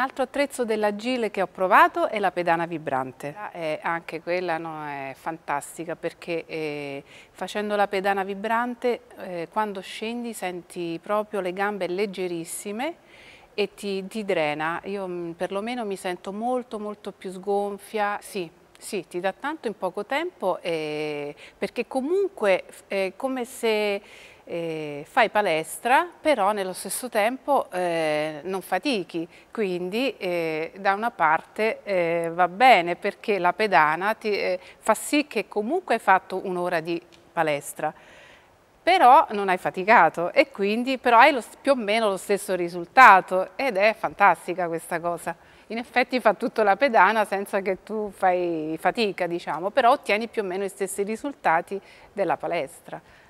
altro attrezzo dell'agile che ho provato è la pedana vibrante. Eh, anche quella no, è fantastica perché eh, facendo la pedana vibrante eh, quando scendi senti proprio le gambe leggerissime e ti, ti drena. Io mm, perlomeno mi sento molto molto più sgonfia. Sì, sì, ti dà tanto in poco tempo eh, perché comunque eh, è come se eh, fai palestra, però nello stesso tempo eh, non fatichi, quindi eh, da una parte eh, va bene perché la pedana ti, eh, fa sì che comunque hai fatto un'ora di palestra, però non hai faticato e quindi però hai lo, più o meno lo stesso risultato ed è fantastica questa cosa. In effetti fa tutto la pedana senza che tu fai fatica, diciamo, però ottieni più o meno gli stessi risultati della palestra.